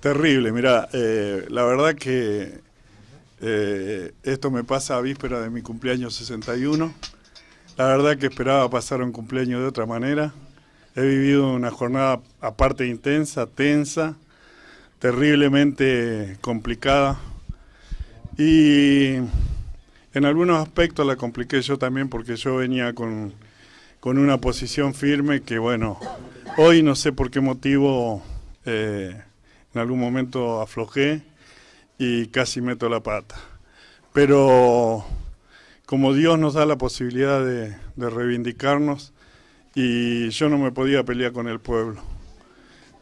Terrible, mira, eh, la verdad que eh, esto me pasa a víspera de mi cumpleaños 61. La verdad que esperaba pasar un cumpleaños de otra manera. He vivido una jornada aparte intensa, tensa, terriblemente complicada. Y en algunos aspectos la compliqué yo también porque yo venía con, una posición firme que, bueno, hoy no sé por qué motivo... Eh, en algún momento aflojé y casi meto la pata. Pero como Dios nos da la posibilidad de, reivindicarnos, y yo no me podía pelear con el pueblo.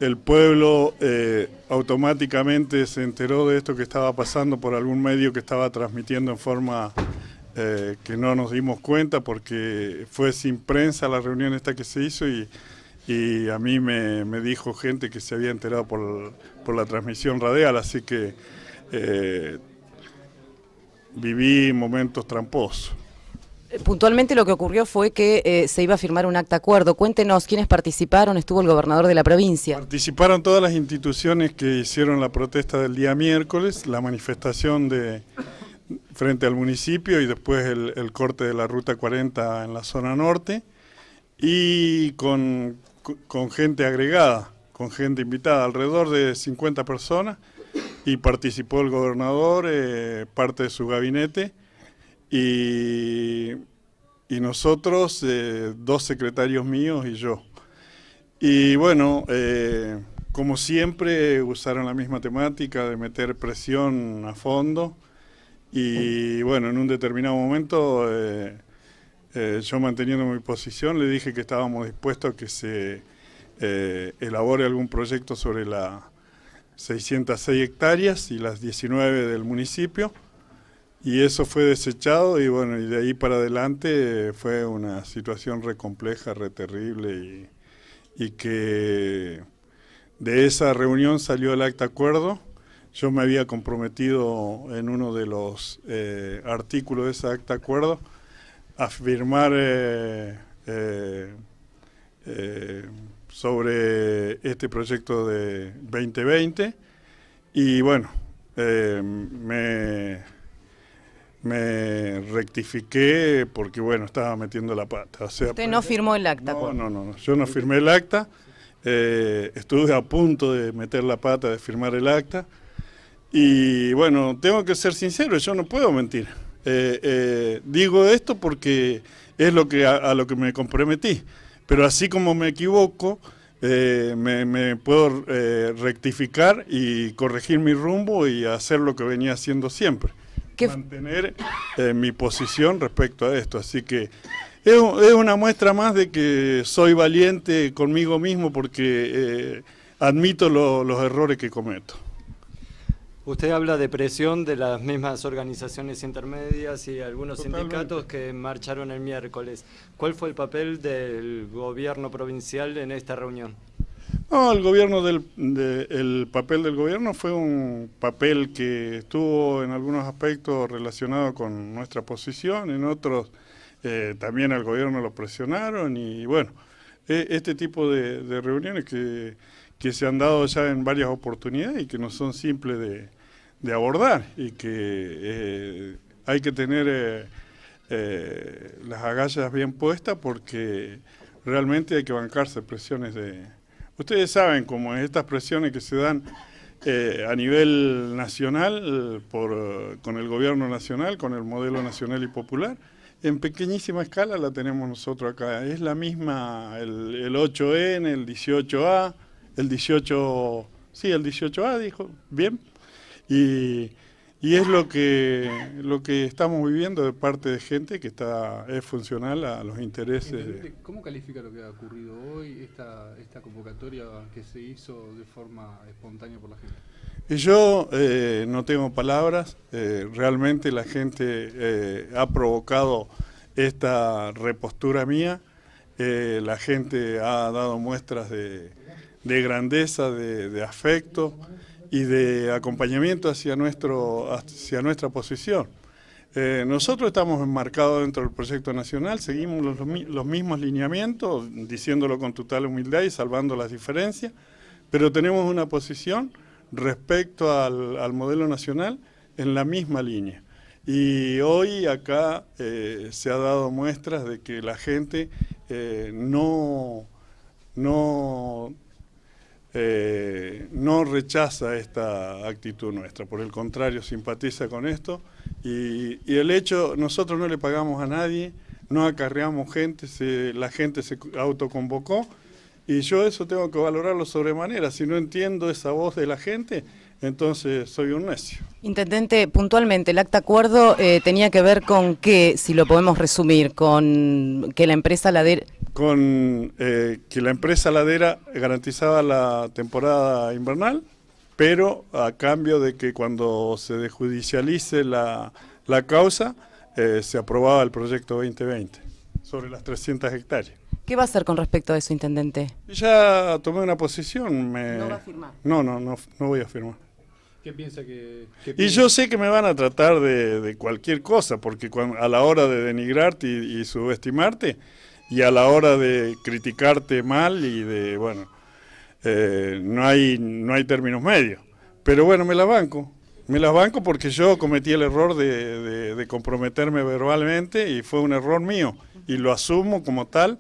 El pueblo eh, automáticamente se enteró de esto que estaba pasando por algún medio que estaba transmitiendo en forma eh, que no nos dimos cuenta porque fue sin prensa la reunión esta que se hizo y y a mí me, dijo gente que se había enterado por, la transmisión radial, así que eh, viví momentos tramposos. Puntualmente lo que ocurrió fue que eh, se iba a firmar un acta acuerdo. Cuéntenos quiénes participaron, estuvo el gobernador de la provincia. Participaron todas las instituciones que hicieron la protesta del día miércoles, la manifestación de frente al municipio y después el, el corte de la ruta 40 en la zona norte y con con gente agregada, con gente invitada, alrededor de 50 personas, y participó el gobernador, eh, parte de su gabinete, y, nosotros, eh, dos secretarios míos y yo. Y bueno, eh, como siempre, usaron la misma temática de meter presión a fondo, y bueno, en un determinado momento eh, yo manteniendo mi posición le dije que estábamos dispuestos a que se eh, elabore algún proyecto sobre las 606 hectáreas y las 19 del municipio y eso fue desechado y bueno, y de ahí para adelante eh, fue una situación re compleja, re terrible y, que de esa reunión salió el acta acuerdo. Yo me había comprometido en uno de los artículos de ese acta acuerdo a firmar eh, eh, eh, sobre este proyecto de 2020 y bueno, me, me rectifiqué porque bueno, estaba metiendo la pata. Usted no firmó el acta. no, pues. no, no, yo no firmé el acta. estuve a punto de meter la pata, de firmar el acta. Y bueno, tengo que ser sincero, yo no puedo mentir. Eh, eh, digo esto porque es lo que a, lo que me comprometí. Pero así como me equivoco, eh, me, puedo rectificar y corregir mi rumbo y hacer lo que venía haciendo siempre. Mantener mi posición respecto a esto. Así que es, una muestra más de que soy valiente conmigo mismo porque admito los errores que cometo. Usted habla de presión de las mismas organizaciones intermedias y algunos sindicatos que marcharon el miércoles. ¿Cuál fue el papel del gobierno provincial en esta reunión? No, el gobierno del el papel del gobierno fue un papel que estuvo en algunos aspectos relacionado con nuestra posición, en otros eh, también al gobierno lo presionaron y bueno, e, este tipo de, de reuniones que, que, se han dado ya en varias oportunidades y que no son simples de, de abordar y que eh, hay que tener eh, eh, las agallas bien puestas porque realmente hay que bancarse presiones de... Ustedes saben como estas presiones que se dan a nivel nacional con el gobierno nacional, con el modelo nacional y popular, en pequeñísima escala la tenemos nosotros acá. Es la misma el, el 8N, el 18A, el 18... Sí, el 18A dijo, bien. Y, y es lo que, lo que estamos viviendo de parte de gente que está es funcional a los intereses. ¿Cómo califica lo que ha ocurrido hoy, esta, esta convocatoria que se hizo de forma espontánea por la gente? Yo eh, no tengo palabras, eh, realmente la gente eh, ha provocado esta repostura mía, la gente ha dado muestras de, de grandeza, de afecto y de acompañamiento hacia, nuestro, hacia nuestra posición. Eh, nosotros estamos enmarcados dentro del proyecto nacional, seguimos los, mismos lineamientos, diciéndolo con total humildad y salvando las diferencias, pero tenemos una posición respecto al, modelo nacional en la misma línea. Y hoy acá eh, se ha dado muestras de que la gente eh, no, no eh, no rechaza esta actitud nuestra, por el contrario, simpatiza con esto y, el hecho, nosotros no le pagamos a nadie, no acarreamos gente, la gente se autoconvocó y yo eso tengo que valorarlo sobremanera. Si no entiendo esa voz de la gente, entonces soy un necio. Intendente, puntualmente, el acta acuerdo eh, tenía que ver con qué, si lo podemos resumir, con que la empresa la con eh, que la empresa ladera garantizaba la temporada invernal, pero a cambio de que cuando se desjudicialice la, causa, eh, se aprobaba el proyecto 2020 sobre las 300 hectáreas. ¿Qué va a hacer con respecto a eso, intendente? Ya tomé una posición. ¿No va a firmar? No, no, no, voy a firmar. ¿Qué piensa que.? Y yo sé que me van a tratar de, cualquier cosa, porque a la hora de denigrarte y subestimarte, y a la hora de criticarte mal y de, bueno, eh, no, hay, no hay términos medios. Pero bueno, me la banco. Me la banco porque yo cometí el error de, comprometerme verbalmente y fue un error mío y lo asumo como tal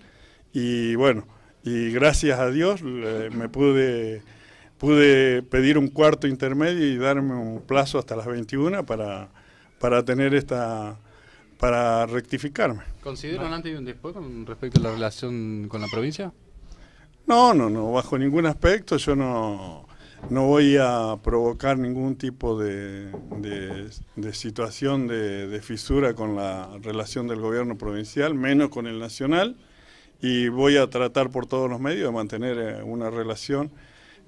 y bueno, y gracias a Dios eh, me pude, pude pedir un cuarto intermedio y darme un plazo hasta las 21 para, para tener esta, para rectificarme. ¿Consideran un antes y un después con respecto a la relación con la provincia? No, no, no, bajo ningún aspecto yo no, no voy a provocar ningún tipo de, situación de, fisura con la relación del gobierno provincial, menos con el nacional, y voy a tratar por todos los medios de mantener eh, una relación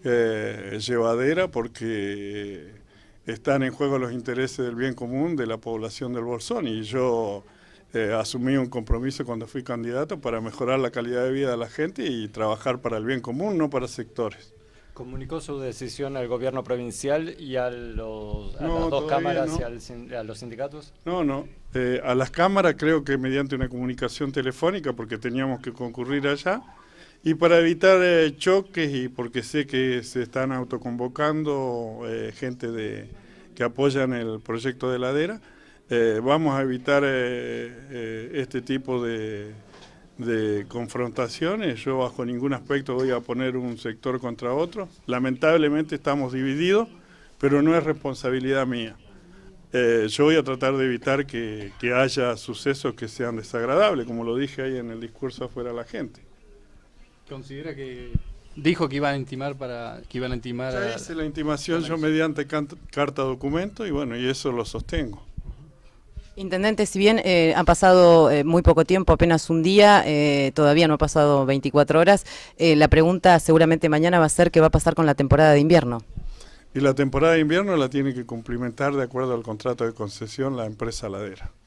eh, llevadera porque están en juego los intereses del bien común de la población del Bolsón y yo eh, asumí un compromiso cuando fui candidato para mejorar la calidad de vida de la gente y trabajar para el bien común, no para sectores. ¿Comunicó su decisión al gobierno provincial y a, los, las dos cámaras y a los sindicatos? No, no. Eh, a las cámaras creo que mediante una comunicación telefónica, porque teníamos que concurrir allá, y para evitar eh, choques y porque sé que se están autoconvocando eh, gente de, que apoyan el proyecto de ladera, eh, vamos a evitar este tipo de, confrontaciones. Yo bajo ningún aspecto voy a poner un sector contra otro. Lamentablemente estamos divididos, pero no es responsabilidad mía. yo voy a tratar de evitar que, que, haya sucesos que sean desagradables, como lo dije ahí en el discurso afuera a la gente considera que dijo que iban a intimar para que iban a intimar hice la intimación yo mediante carta documento y bueno y eso lo sostengo Intendente, si bien eh, ha pasado eh, muy poco tiempo, apenas un día, eh, todavía no ha pasado 24 horas, la pregunta seguramente mañana va a ser qué va a pasar con la temporada de invierno. Y la temporada de invierno la tiene que cumplimentar de acuerdo al contrato de concesión la empresa ladera.